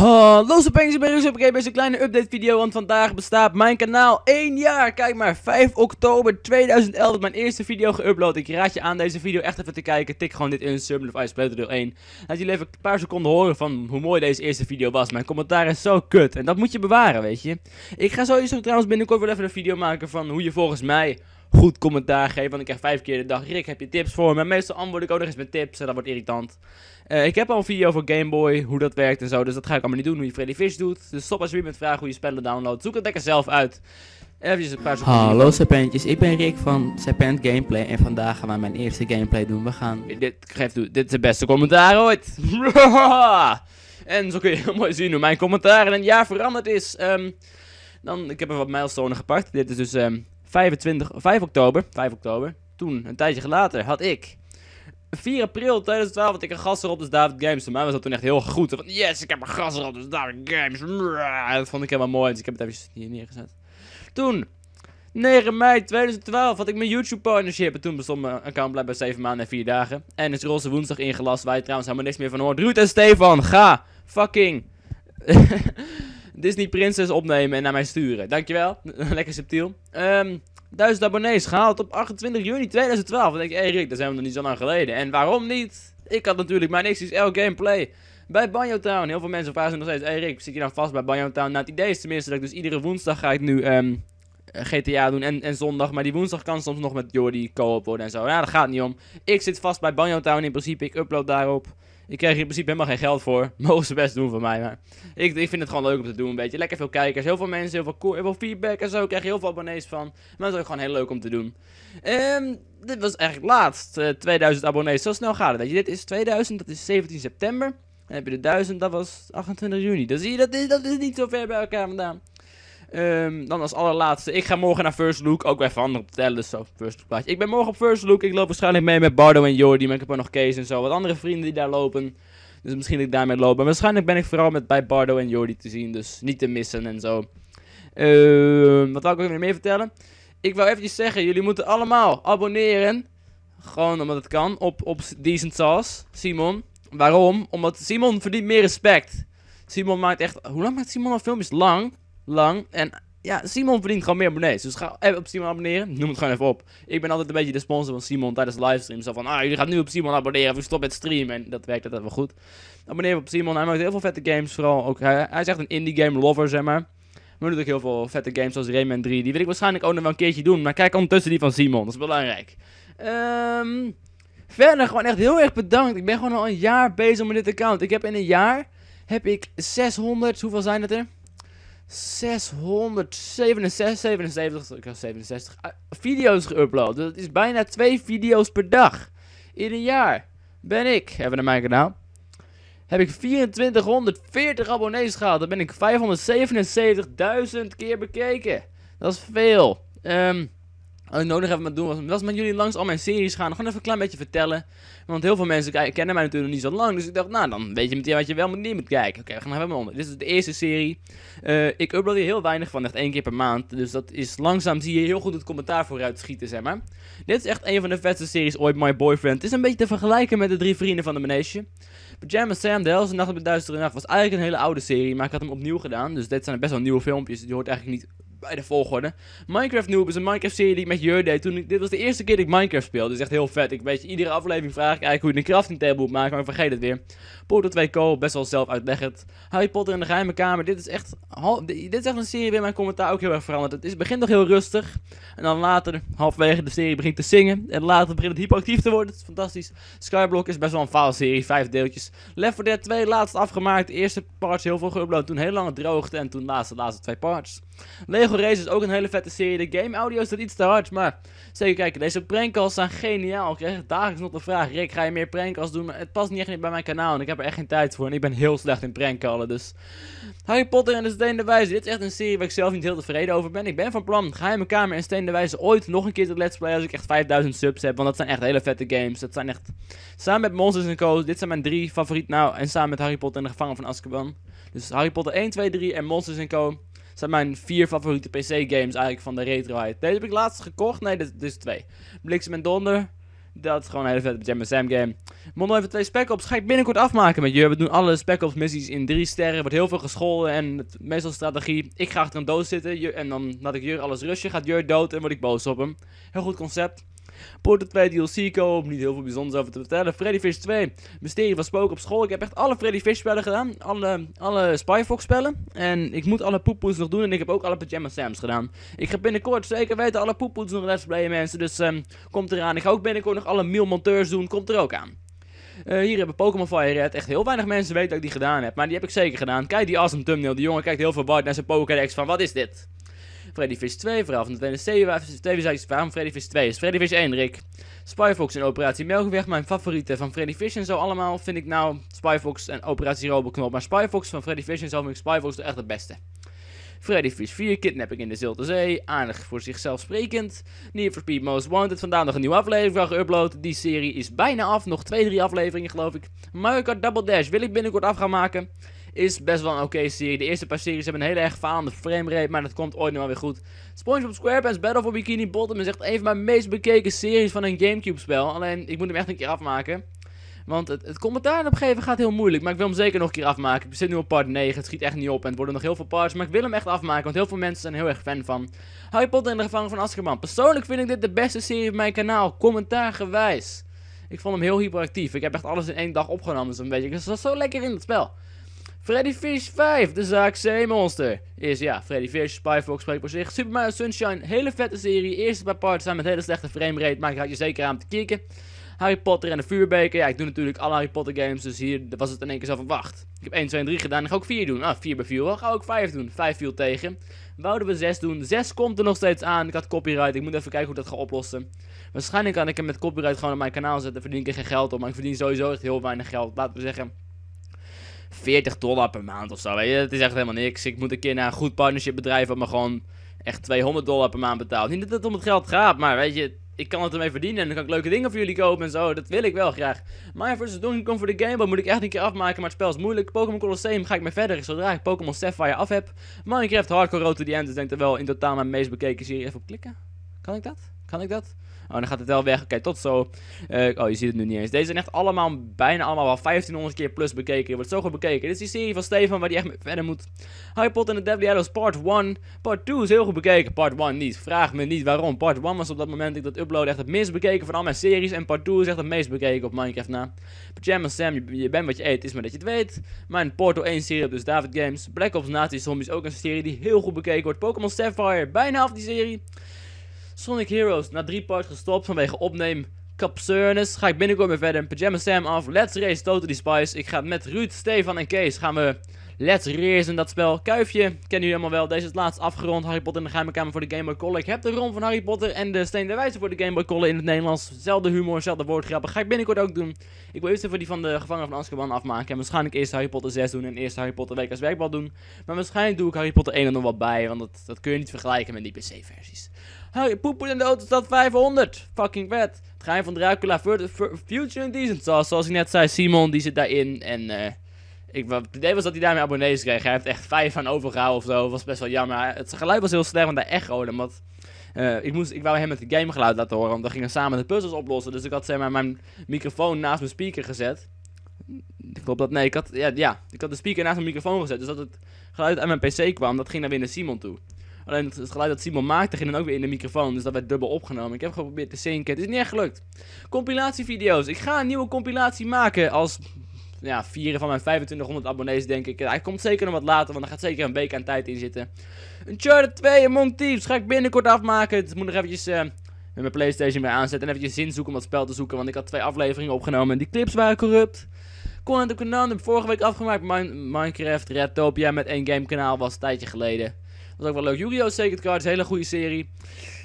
Hallo ik en Berries, bij een kleine update video, want vandaag bestaat mijn kanaal 1 jaar. Kijk maar, 5 oktober 2011, mijn eerste video geüpload. Ik raad je aan deze video echt even te kijken. Tik gewoon dit in, Summon of Ice Battle 1. Laat jullie even een paar seconden horen van hoe mooi deze eerste video was. Mijn commentaar is zo kut en dat moet je bewaren, weet je. Ik ga sowieso trouwens binnenkort wel even een video maken van hoe je volgens mij goed commentaar geven. Want ik krijg vijf keer de dag: Rick, heb je tips voor me? meeste meestal antwoord ik ook nog eens met tips. En dat wordt irritant. Eh, ik heb al een video voor Game Boy, hoe dat werkt en zo. Dus dat ga ik allemaal niet doen. Hoe je Freddy Fish doet. Dus stop als alsjeblieft met vragen hoe je spellen downloadt. Zoek het lekker zelf uit. Even een paar seconden. Hallo Serpentjes, ik ben Rick van Serpent Gameplay en vandaag gaan we mijn eerste gameplay doen. We gaan... Eh, dit, geef dit is de beste commentaar ooit. en zo kun je heel mooi zien hoe mijn commentaar in een jaar veranderd is. Ehm, dan, ik heb er wat milestones gepakt. Dit is dus ehm, 25, 5 oktober, 5 oktober, toen, een tijdje later, had ik 4 april 2012 had ik een gast erop dus David Games. toen mij was dat toen echt heel goed. Van, yes, ik heb een gast erop dus David Games. Dat vond ik helemaal mooi, dus ik heb het even hier neergezet. Toen, 9 mei 2012 had ik mijn YouTube partnership. En toen bestond mijn account bij 7 maanden en 4 dagen. En is roze woensdag ingelast. Waar je trouwens helemaal niks meer van hoort. Ruud en Stefan, ga fucking. Disney Princess opnemen en naar mij sturen. Dankjewel. Lekker subtiel. Um, ehm, 1000 abonnees gehaald op 28 juni 2012. Dan denk ik, hé Rick, daar zijn we nog niet zo lang geleden. En waarom niet? Ik had natuurlijk mijn XXL gameplay bij Banjo Town. Heel veel mensen vragen nog steeds, hé Rick, zit je dan nou vast bij Banjo Town? Nou, het idee is tenminste dat ik dus iedere woensdag ga ik nu ehm, GTA doen en, en zondag. Maar die woensdag kan soms nog met Jordi co-op worden en zo. Ja, nou, dat gaat niet om. Ik zit vast bij Banjo Town in principe. Ik upload daarop. Ik krijg in principe helemaal geen geld voor. Mogen ze best doen van mij. Maar ik, ik vind het gewoon leuk om te doen. Een beetje lekker veel kijkers, heel veel mensen, heel veel, feedback en zo. Ik krijg heel veel abonnees van. Maar dat is ook gewoon heel leuk om te doen. Ehm, dit was eigenlijk laatst. 2000 eh, abonnees. Zo snel gaat het. Weet je, dit is 2000, dat is 17 september. En heb je de 1000, dat was 28 juni. Dan zie je, dat is, dat is niet zo ver bij elkaar vandaan. Ehm, dan als allerlaatste. Ik ga morgen naar First Look. Ook even anderen vertellen. Dus zo, First Look Ik ben morgen op First Look. Ik loop waarschijnlijk mee met Bardo en Jordi. Maar ik heb ook nog Kees en zo. Wat andere vrienden die daar lopen. Dus misschien dat ik daarmee loop. Maar waarschijnlijk ben ik vooral met, bij Bardo en Jordi te zien. Dus niet te missen en zo. Ehm, wat wil ik ook weer meer vertellen? Ik wil eventjes zeggen, jullie moeten allemaal abonneren. Gewoon omdat het kan. Op, op Decent Sauce. Simon. Waarom? Omdat Simon verdient meer respect. Simon maakt echt... Hoe lang maakt Simon al filmpjes? Lang? lang. En ja, Simon verdient gewoon meer abonnees. Dus ga op Simon abonneren. Noem het gewoon even op. Ik ben altijd een beetje de sponsor van Simon tijdens livestreams. Zo van, ah, jullie gaan nu op Simon abonneren of ik stop met streamen. En dat werkt altijd wel goed. Abonneer op Simon. Hij maakt heel veel vette games. Vooral ook, hij, hij is echt een indie game lover, zeg maar. Maar natuurlijk ook heel veel vette games zoals Rayman 3. Die wil ik waarschijnlijk ook nog wel een keertje doen. Maar kijk ondertussen die van Simon. Dat is belangrijk. Ehm, verder gewoon echt heel erg bedankt. Ik ben gewoon al een jaar bezig met dit account. Ik heb in een jaar... Heb ik 600... Hoeveel zijn dat er? 667, 77, ik 67 video's geüpload. Dat is bijna twee video's per dag. In een jaar ben ik, we naar mijn kanaal, heb ik 2440 abonnees gehaald. Dan ben ik 577.000 keer bekeken. Dat is veel. Um, wat ik nodig heb om doen was, was met jullie langs al mijn series gaan. Gewoon even een klein beetje vertellen. Want heel veel mensen kennen mij natuurlijk nog niet zo lang. Dus ik dacht, nou, dan weet je meteen wat je wel moet niet moet kijken. Oké, we gaan even onder. Dit is de eerste serie. Eh, ik upload hier heel weinig van, echt één keer per maand. Dus dat is langzaam, zie je heel goed het commentaar vooruit schieten, zeg maar. Dit is echt een van de vetste series ooit, My Boyfriend. Het is een beetje te vergelijken met de drie vrienden van de menage. Pajama Sam, De Helse Nacht op de Duistere Nacht was eigenlijk een hele oude serie. Maar ik had hem opnieuw gedaan. Dus dit zijn best wel nieuwe filmpjes. Die hoort eigenlijk niet bij de volgorde. Minecraft Noob is een Minecraft-serie die ik met Jurde. deed. Toen dit was de eerste keer dat ik Minecraft speelde. Dus echt heel vet. Ik weet, iedere aflevering vraag ik eigenlijk hoe je een crafting table moet maken, maar ik vergeet het weer. Portal 2 Co, best wel zelf uitleggend. Harry Potter in de geheime kamer. Dit is echt, dit is echt een serie waarin mijn commentaar ook heel erg veranderd. Het is, begint nog heel rustig. En dan later, halverwege de serie, begint te zingen. En later begint het hyperactief te worden. Het is fantastisch. Skyblock is best wel een faal serie. Vijf deeltjes. Left 4 Dead 2, laatst afgemaakt. De eerste parts heel veel geüpload. Toen heel lange droogte. En toen laatste, laatste twee parts. Lego is ook een hele vette serie. De game audio is dat iets te hard, maar zeker kijken. Deze prankcalls zijn geniaal. Ik krijg dagelijks nog de vraag, Rick, ga je meer prankcalls doen? het past niet echt bij mijn kanaal en ik heb er echt geen tijd voor. En ik ben heel slecht in prankcallen, dus... Harry Potter en de Steen de Wijze. Dit is echt een serie waar ik zelf niet heel tevreden over ben. Ik ben van plan ga je mijn Kamer en Steen de Wijze ooit nog een keer te let's play als ik echt 5000 subs heb. Want dat zijn echt hele vette games. Dat zijn echt... Samen met Monsters Co. Dit zijn mijn drie favorieten. nou. En samen met Harry Potter en de Gevangen van Azkaban. Dus Harry Potter 1, 2, 3 en Monsters Co zijn mijn vier favoriete PC-games eigenlijk van de retroheid. Deze heb ik laatst gekocht. Nee, dit, is twee. Bliksem en Donder. Dat is gewoon een hele vette Jam game. Mondo even twee Spec Ops. Ga ik binnenkort afmaken met Jur. We doen alle Spec Ops missies in drie sterren. Er wordt heel veel gescholden en het, meestal strategie. Ik ga achter een doos zitten en dan laat ik Jur alles rushen. Gaat Jur dood en word ik boos op hem. Heel goed concept. Portal 2 DLC om niet heel veel bijzonders over te vertellen. Freddy Fish 2, Mysterie van Spook op school. Ik heb echt alle Freddy Fish spellen gedaan, alle, alle Fox spellen. En ik moet alle poepoes nog doen en ik heb ook alle pajama Sams gedaan. Ik ga binnenkort zeker weten alle poepoes nog let's playen mensen, dus um, komt eraan. Ik ga ook binnenkort nog alle Miel Monteurs doen, komt er ook aan. Eh, hier hebben Pokémon Fire Red. Echt heel weinig mensen weten dat ik die gedaan heb. Maar die heb ik zeker gedaan. Kijk die awesome thumbnail. Die jongen kijkt heel verward naar zijn Pokédex van wat is dit? Freddy Fish 2, verhaal van de DNC, waar waarom Freddy Fish 2 is. Freddy Fish 1, Rick. Spyfox en Operatie Melkweg, mijn favoriete van Freddy Fish en zo allemaal, vind ik nou Spyfox en Operatie Roboknop. Maar Spyfox van Freddy Fish en zo vind ik Spyfox echt het beste. Freddy Fish 4, Kidnapping in de Zilte Zee, aardig voor zichzelf sprekend. Need for Speed Most Wanted, vandaag nog een nieuwe aflevering geüpload. Die serie is bijna af, nog 2-3 afleveringen geloof ik. Mario Kart Double Dash wil ik binnenkort af gaan maken is best wel een oké serie. De eerste paar series hebben een hele erg falende framerate, maar dat komt ooit nog wel weer goed. SpongeBob SquarePants Battle for Bikini Bottom is echt een van mijn meest bekeken series van een Gamecube-spel. Alleen, ik moet hem echt een keer afmaken. Want het, het commentaar opgeven gaat heel moeilijk. Maar ik wil hem zeker nog een keer afmaken. Ik zit nu op part 9. Het schiet echt niet op. En het worden nog heel veel parts. Maar ik wil hem echt afmaken. Want heel veel mensen zijn heel erg fan van Harry Potter in de Gevangen van Azkaban. Persoonlijk vind ik dit de beste serie op mijn kanaal. commentaargewijs. gewijs. Ik vond hem heel hyperactief. Ik heb echt alles in één dag opgenomen. Zo'n beetje. Ik zat zo lekker in het spel. Freddy Fish 5, de zaak Zeemonster. Is ja, Freddy Fish, Fox spreekt voor zich. Super Mario Sunshine, hele vette serie. Eerste paar parts zijn met hele slechte framerate, maar ik raad je zeker aan te kijken. Harry Potter en de vuurbeker. Ja, ik doe natuurlijk alle Harry Potter games, dus hier was het in één keer zo van wacht. Ik heb 1, 2 en 3 gedaan, Ik ga ik ook 4 doen. Ah, 4 bij 4 wel, ga ik 5 doen. 5 viel tegen. Wouden we 6 doen. 6 komt er nog steeds aan. Ik had copyright, ik moet even kijken hoe dat ga oplossen. Waarschijnlijk kan ik hem met copyright gewoon op mijn kanaal zetten, verdien ik er geen geld op. Maar ik verdien sowieso echt heel weinig geld, laten we zeggen... 40 dollar per maand of zo. Weet je? Het is echt helemaal niks. Ik moet een keer naar een goed partnership bedrijf wat me gewoon echt 200 dollar per maand betaalt. Niet dat het om het geld gaat, maar weet je, ik kan het ermee verdienen en dan kan ik leuke dingen voor jullie kopen en zo. Dat wil ik wel graag. Maar voor versus Donkey Kong voor de Game Boy moet ik echt een keer afmaken, maar het spel is moeilijk. Pokémon Colosseum ga ik maar verder zodra ik Pokémon Sapphire af heb. Minecraft Hardcore Road to the End is denk ik wel in totaal mijn meest bekeken serie. Even op klikken. Kan ik dat? Kan ik dat? Oh, dan gaat het wel weg. Oké, tot zo. Eh, oh, je ziet het nu niet eens. Deze zijn echt allemaal, bijna allemaal wel 1500 keer plus bekeken. Je wordt zo goed bekeken. Dit is die serie van Stefan, waar die echt mee verder moet. Harry Potter en de Deadly Hallows Part 1. Part 2 is heel goed bekeken. Part 1 niet. Vraag me niet waarom. Part 1 was op dat moment dat ik dat upload echt het minst bekeken van al mijn series. En Part 2 is echt het meest bekeken op Minecraft na. Pajama Sam, je, je bent wat je eet, is maar dat je het weet. Mijn Portal 1 serie op dus David Games. Black Ops Nazi Zombies ook een serie die heel goed bekeken wordt. Pokémon Sapphire, bijna half die serie. Sonic Heroes na drie parts gestopt vanwege opneem Capsurnus. Ga ik binnenkort weer verder. Pajama Sam af. Let's Race Totally Spice. Ik ga met Ruud, Stefan en Kees gaan we Let's Race in dat spel. Kuifje, kennen jullie helemaal wel. Deze is laatst afgerond. Harry Potter in de geheime kamer voor de Game Boy Color. Ik heb de rom van Harry Potter en de steen der wijze voor de Game Boy Color in het Nederlands. Zelfde humor, zelfde woordgrappen. Ga ik binnenkort ook doen. Ik wil eerst even die van de gevangen van Azkaban afmaken. En waarschijnlijk eerst Harry Potter 6 doen en eerst Harry Potter Week als werkbal doen. Maar waarschijnlijk doe ik Harry Potter 1 er nog wat bij. Want dat, dat kun je niet vergelijken met die PC-versies. Harry Poepoe in de autostad 500. Fucking vet. Het geheim van Dracula Future Indecent. Zoals, zoals ik net zei, Simon die zit daarin. En uh, ik, het idee was dat hij daarmee abonnees kreeg. Hij heeft echt vijf aan overgehouden of zo. was best wel jammer. Het geluid was heel slecht, want hij echo Want eh, ik, moest, ik wou hem met het gamegeluid laten horen. Want we gingen samen de puzzels oplossen. Dus ik had zeg maar, mijn microfoon naast mijn speaker gezet. Ik dat. Nee, ik had, ja, ja, ik had de speaker naast mijn microfoon gezet. Dus dat het geluid uit mijn PC kwam, dat ging naar binnen Simon toe. Alleen het, het, geluid dat Simon maakte ging dan ook weer in de microfoon. Dus dat werd dubbel opgenomen. Ik heb geprobeerd te zinken. Het is niet echt gelukt. Compilatievideo's. Ik ga een nieuwe compilatie maken als... Ja, vieren van mijn 2500 abonnees, denk ik. Hij komt zeker nog wat later, want er gaat zeker een week aan tijd in zitten. Een Charter 2 en Monk ga ik binnenkort afmaken. Het dus moet nog eventjes eh, met mijn Playstation weer aanzetten. En eventjes zin zoeken om dat spel te zoeken. Want ik had twee afleveringen opgenomen. En die clips waren corrupt. Conan de Conan heb vorige week afgemaakt. Minecraft Redtopia met één game kanaal was een tijdje geleden is ook wel leuk. Yu-Gi-Oh! Sacred Cards, hele goede serie.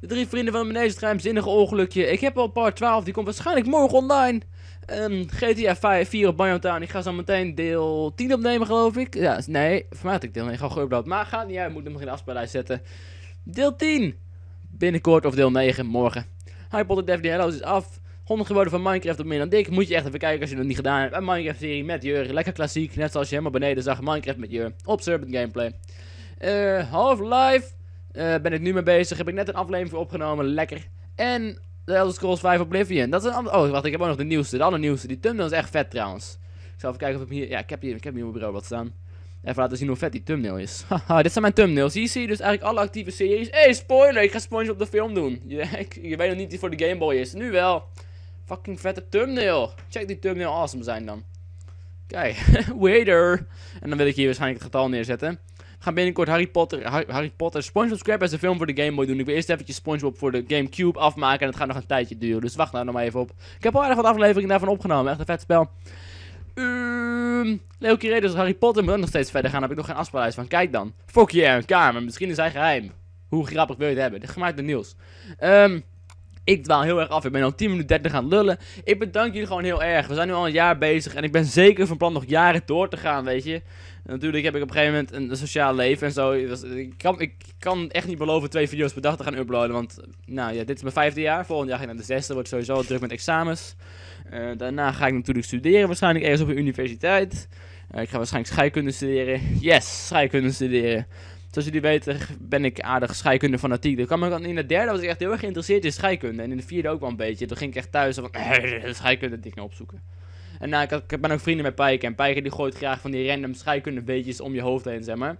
De drie vrienden van de meneer, het geheimzinnige ongelukje. Ik heb al part 12, die komt waarschijnlijk morgen online. Um, GTA 5, 4 op Banjo Ik ga zo meteen deel 10 opnemen, geloof ik. Ja, nee, vermaak ik deel 9 al geüpload. Maar gaat niet uit, moet hem in de afspeellijst zetten. Deel 10! Binnenkort of deel 9, morgen. Harry Potter Deathly Hallows is af. 100 geworden van Minecraft op meer dan Moet je echt even kijken als je dat niet gedaan hebt. Een Minecraft-serie met Jur. Lekker klassiek. Net zoals je helemaal beneden zag. Minecraft met Jur. Op Serpent Gameplay. Uh, Half-Life eh, ben ik nu mee bezig. Heb ik net een aflevering voor opgenomen. Lekker. En The Elder Scrolls 5 Oblivion. Dat is een ander... Oh, wacht. Ik heb ook nog de nieuwste. De allernieuwste. Die thumbnail is echt vet trouwens. Ik zal even kijken of ik hier... Ja, ik heb hier, ik heb hier op mijn bureau wat staan. Even laten zien hoe vet die thumbnail is. Haha, dit zijn mijn thumbnails. Hier zie je dus eigenlijk alle actieve series. Hé, hey, spoiler! Ik ga spoilers op de film doen. Je, je weet nog niet die voor de Game Boy is. Nu wel. Fucking vette thumbnail. Check die thumbnail awesome zijn dan. Kijk, waiter. En dan wil ik hier waarschijnlijk het getal neerzetten gaan binnenkort Harry Potter, Harry, Harry Potter, SpongeBob SquarePants de film voor de Game Boy doen. Ik wil eerst eventjes SpongeBob voor de GameCube afmaken en het gaat nog een tijdje duren. Dus wacht nou nog maar even op. Ik heb al aardig wat afleveringen daarvan opgenomen. Echt een vet spel. Um, ehm, Leo Kiredus, Harry Potter moet nog steeds verder gaan. Heb ik nog geen afspeellijst van. Kijk dan. Fuck yeah, een kamer. Misschien is hij geheim. Hoe grappig wil je het hebben? Dit gemaakt door Niels. Ehm... Ik dwaal heel erg af. Ik ben al 10 minuten 30 aan lullen. Ik bedank jullie gewoon heel erg. We zijn nu al een jaar bezig. En ik ben zeker van plan nog jaren door te gaan, weet je. natuurlijk heb ik op een gegeven moment een sociaal leven en zo. ik, kan, ik kan echt niet beloven twee video's per dag te gaan uploaden. Want nou ja, dit is mijn vijfde jaar. Volgend jaar ga ik naar de zesde. Wordt sowieso druk met examens. Eh, daarna ga ik natuurlijk studeren. Waarschijnlijk ergens op een universiteit. Eh, ik ga waarschijnlijk scheikunde studeren. Yes, scheikunde studeren. Zoals jullie weten ben ik aardig scheikunde fanatiek. kwam ik dan in de derde was ik echt heel erg geïnteresseerd in scheikunde. En in de vierde ook wel een beetje. Toen ging ik echt thuis van eh, scheikunde dingen opzoeken. En nou, ik, had, ik ben ook vrienden met Pijken. En Pijken die gooit graag van die random scheikunde beetjes om je hoofd heen, zeg maar.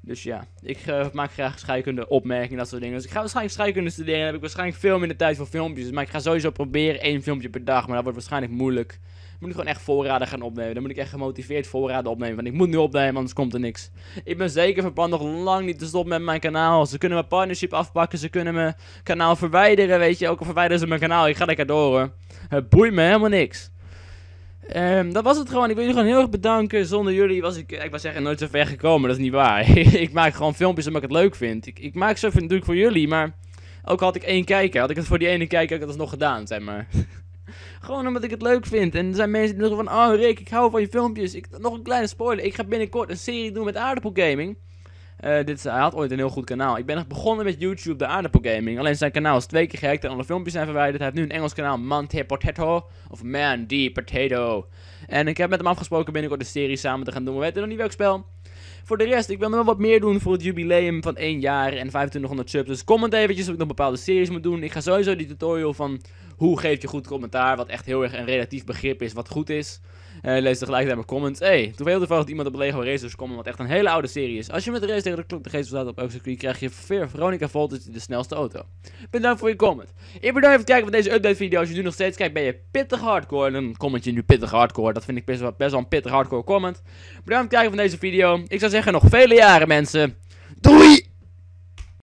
Dus ja, ik eh, maak graag scheikunde opmerkingen, dat soort dingen. Dus ik ga waarschijnlijk scheikunde studeren. Dan heb ik waarschijnlijk veel minder tijd voor filmpjes. Maar ik ga sowieso proberen één filmpje per dag. Maar dat wordt waarschijnlijk moeilijk moet ik gewoon echt voorraden gaan opnemen. Dan moet ik echt gemotiveerd voorraden opnemen. Want ik moet nu opnemen, anders komt er niks. Ik ben zeker van nog lang niet te stoppen met mijn kanaal. Ze kunnen mijn partnership afpakken. Ze kunnen mijn kanaal verwijderen, weet je. Ook al verwijderen ze mijn kanaal. Ik ga lekker door, hoor. Het boeit me helemaal niks. Ehm, dat was het gewoon. Ik wil jullie gewoon heel erg bedanken. Zonder jullie was ik, eh, ik wou zeggen, nooit zo ver gekomen. Dat is niet waar. ik maak gewoon filmpjes omdat ik het leuk vind. Ik, ik maak ze natuurlijk voor jullie, maar... Ook had ik één kijker. Had ik het voor die ene kijker, had ik dat nog gedaan, zeg maar. Gewoon omdat ik het leuk vind. En er zijn mensen die zeggen van, oh Rick, ik hou van je filmpjes. Ik, nog een kleine spoiler, ik ga binnenkort een serie doen met aardappelgaming. Uh, eh, dit is, hij had ooit een heel goed kanaal. Ik ben nog begonnen met YouTube, de aardappelgaming. Alleen zijn kanaal is twee keer gehackt en alle filmpjes zijn verwijderd. Hij heeft nu een Engels kanaal, Mante Potato. Of Man D Potato. En ik heb met hem afgesproken binnenkort een serie samen te gaan doen. We weten nog niet welk spel. Voor de rest, ik wil nog wat meer doen voor het jubileum van 1 jaar en 2500 subs. Dus comment eventjes of ik nog bepaalde series moet doen. Ik ga sowieso die tutorial van hoe geef je goed commentaar? Wat echt heel erg een relatief begrip is wat goed is. Uh, lees tegelijkertijd mijn comments. Hey, toen toevallig iemand op Lego Racers komt wat echt een hele oude serie is. Als je met de race tegen de klok de geest staat op elk krijg je Veronica Voltage de snelste auto. Bedankt voor je comment. Ik bedankt voor het kijken van deze update video. Als je nu nog steeds kijkt, ben je pittig hardcore. En een commentje nu pittig hardcore. Dat vind ik best wel, best wel een pittig hardcore comment. Bedankt voor het kijken van deze video. Ik zou zeggen, nog vele jaren mensen. Doei!